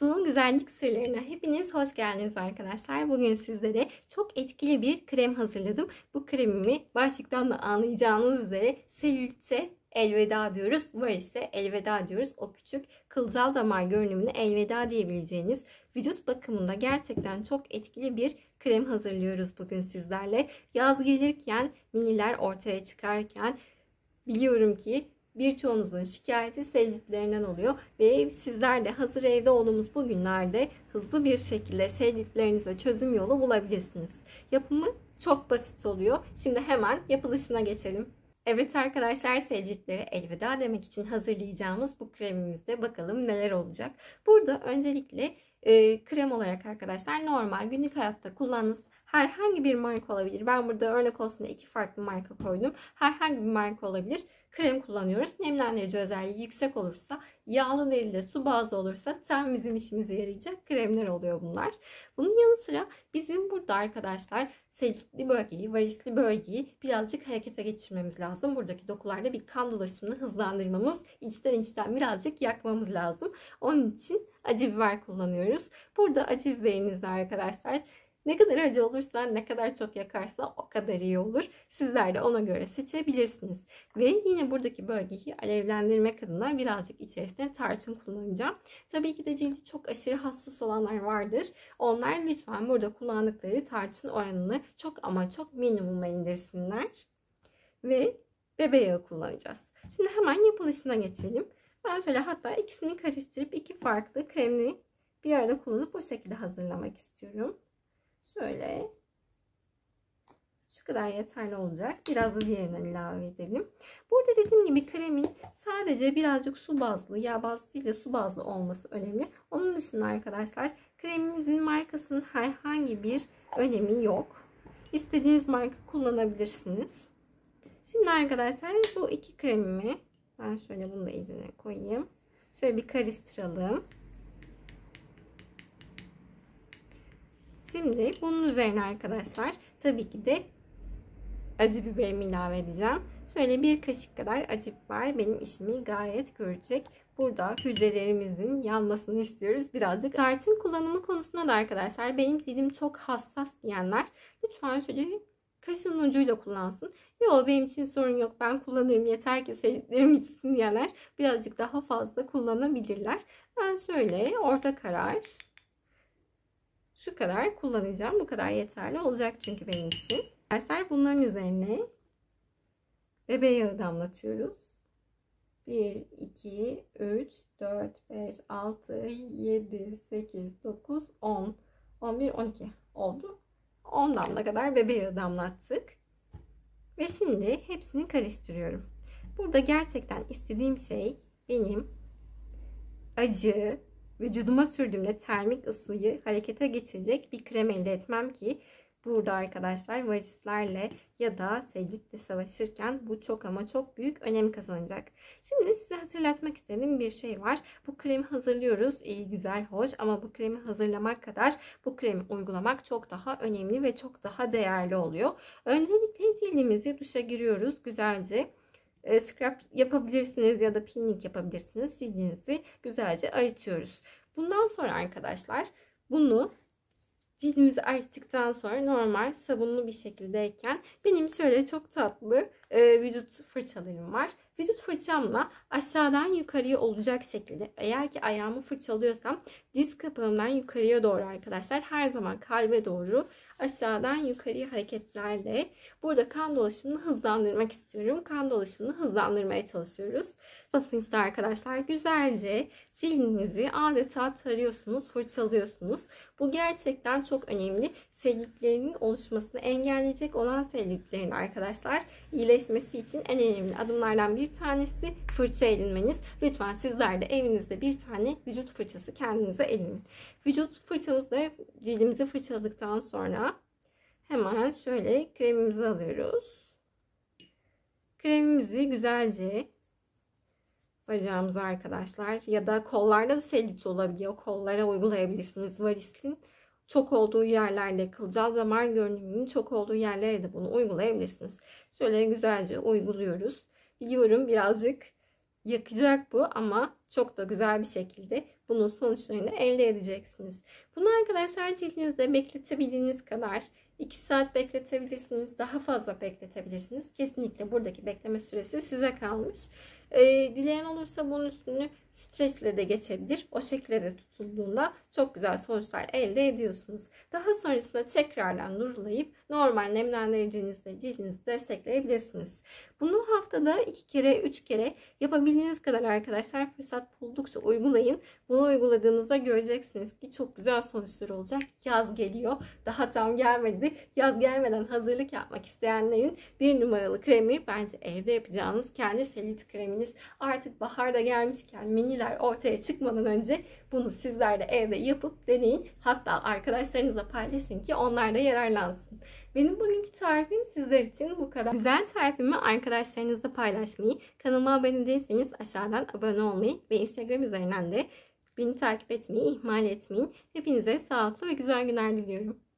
Sun'un güzellik sırlarına hepiniz hoş geldiniz arkadaşlar. Bugün sizlere çok etkili bir krem hazırladım. Bu kremimi başlıktan da anlayacağınız üzere selülite elveda diyoruz. Var ise elveda diyoruz. O küçük kılcal damar görünümüne elveda diyebileceğiniz vücut bakımında gerçekten çok etkili bir krem hazırlıyoruz bugün sizlerle. Yaz gelirken miniler ortaya çıkarken biliyorum ki birçoğunuzun şikayeti selülitlerinden oluyor ve sizler de hazır evde olduğumuz bu günlerde hızlı bir şekilde selülitlerinize çözüm yolu bulabilirsiniz. Yapımı çok basit oluyor. Şimdi hemen yapılışına geçelim. Evet arkadaşlar selülitlere elveda demek için hazırlayacağımız bu kremimizde bakalım neler olacak. Burada öncelikle e, krem olarak arkadaşlar normal günlük hayatta kullandığınız herhangi bir marka olabilir. Ben burada örnek olsun iki farklı marka koydum. Herhangi bir marka olabilir krem kullanıyoruz. Nemlendirici özelliği yüksek olursa, yağlı değil de su bazlı olursa tam bizim işimize yarayacak kremler oluyor bunlar. Bunun yanı sıra bizim burada arkadaşlar selitli bölgeyi, varisli bölgeyi birazcık harekete geçirmemiz lazım. Buradaki dokularda bir kan dolaşımını hızlandırmamız, içten içten birazcık yakmamız lazım. Onun için acı biber kullanıyoruz. Burada acı biberinizle arkadaşlar ne kadar acı olursa, ne kadar çok yakarsa o kadar iyi olur. Sizler de ona göre seçebilirsiniz. Ve yine buradaki bölgeyi alevlendirmek adına birazcık içerisinde tarçın kullanacağım. Tabii ki de cildi çok aşırı hassas olanlar vardır. Onlar lütfen burada kullandıkları tarçın oranını çok ama çok minimuma indirsinler. Ve bebe yağı kullanacağız. Şimdi hemen yapılışına geçelim. Ben şöyle hatta ikisini karıştırıp iki farklı kremli bir arada kullanıp bu şekilde hazırlamak istiyorum. Şöyle. Şu kadar yeterli olacak. Biraz da diğerinden ilave edelim. Burada dediğim gibi kremin sadece birazcık su bazlı, yağ bazlı değil de su bazlı olması önemli. Onun dışında arkadaşlar kremimizin markasının herhangi bir önemi yok. İstediğiniz marka kullanabilirsiniz. Şimdi arkadaşlar bu iki kremimi ben şöyle bunu da iyice koyayım. Şöyle bir karıştıralım. Şimdi bunun üzerine arkadaşlar tabii ki de acı biberimi ilave edeceğim. Şöyle bir kaşık kadar acı biber benim işimi gayet görecek. Burada hücrelerimizin yanmasını istiyoruz birazcık. Tarçın kullanımı konusunda da arkadaşlar benim dilim çok hassas diyenler lütfen şöyle kaşının ucuyla kullansın. Yo benim için sorun yok ben kullanırım yeter ki sevdiklerim gitsin diyenler birazcık daha fazla kullanabilirler. Ben şöyle orta karar şu kadar kullanacağım. Bu kadar yeterli olacak çünkü benim için. Arkadaşlar bunların üzerine bebe yağı damlatıyoruz. 1, 2, 3, 4, 5, 6, 7, 8, 9, 10, 11, 12 oldu. 10 damla kadar bebe yağı damlattık. Ve şimdi hepsini karıştırıyorum. Burada gerçekten istediğim şey benim acı, vücuduma sürdüğümde termik ısıyı harekete geçirecek bir krem elde etmem ki burada arkadaşlar varislerle ya da selülitle savaşırken bu çok ama çok büyük önem kazanacak. Şimdi size hatırlatmak istediğim bir şey var. Bu kremi hazırlıyoruz. iyi güzel, hoş ama bu kremi hazırlamak kadar bu kremi uygulamak çok daha önemli ve çok daha değerli oluyor. Öncelikle cildimizi duşa giriyoruz güzelce e, scrap yapabilirsiniz ya da peeling yapabilirsiniz. Cildinizi güzelce arıtıyoruz. Bundan sonra arkadaşlar bunu cildimizi arıttıktan sonra normal sabunlu bir şekildeyken benim şöyle çok tatlı e, vücut fırçalarım var. Vücut fırçamla aşağıdan yukarıya olacak şekilde eğer ki ayağımı fırçalıyorsam diz kapağımdan yukarıya doğru arkadaşlar her zaman kalbe doğru aşağıdan yukarıya hareketlerle burada kan dolaşımını hızlandırmak istiyorum. Kan dolaşımını hızlandırmaya çalışıyoruz. Basınçta arkadaşlar güzelce cildinizi adeta tarıyorsunuz, fırçalıyorsunuz. Bu gerçekten çok önemli selüliklerinin oluşmasını engelleyecek olan selüliklerin arkadaşlar iyileşmesi için en önemli adımlardan bir tanesi fırça edinmeniz. Lütfen sizler de evinizde bir tane vücut fırçası kendinize edinin. Vücut fırçamızla cildimizi fırçaladıktan sonra hemen şöyle kremimizi alıyoruz. Kremimizi güzelce bacağımıza arkadaşlar ya da kollarda da selülit olabiliyor. Kollara uygulayabilirsiniz varisin çok olduğu yerlerde kılcal damar görünümünün çok olduğu yerlere de bunu uygulayabilirsiniz. Şöyle güzelce uyguluyoruz. Biliyorum birazcık yakacak bu ama çok da güzel bir şekilde bunun sonuçlarını elde edeceksiniz. Bunu arkadaşlar cildinizde bekletebildiğiniz kadar 2 saat bekletebilirsiniz. Daha fazla bekletebilirsiniz. Kesinlikle buradaki bekleme süresi size kalmış. E, dileyen olursa bunun üstünü stresle de geçebilir. O şekilde tutulduğunda çok güzel sonuçlar elde ediyorsunuz. Daha sonrasında tekrardan durulayıp normal nemlendiricinizle cildinizi destekleyebilirsiniz. Bunu haftada 2 kere 3 kere yapabildiğiniz kadar arkadaşlar fırsat buldukça uygulayın. Bunu uyguladığınızda göreceksiniz ki çok güzel sonuçlar olacak. Yaz geliyor. Daha tam gelmedi. Yaz gelmeden hazırlık yapmak isteyenlerin bir numaralı kremi bence evde yapacağınız kendi selit kremini dediğimiz artık baharda gelmişken miniler ortaya çıkmadan önce bunu sizler de evde yapıp deneyin. Hatta arkadaşlarınıza paylaşın ki onlar da yararlansın. Benim bugünkü tarifim sizler için bu kadar. Güzel tarifimi arkadaşlarınızla paylaşmayı, kanalıma abone değilseniz aşağıdan abone olmayı ve Instagram üzerinden de beni takip etmeyi ihmal etmeyin. Hepinize sağlıklı ve güzel günler diliyorum.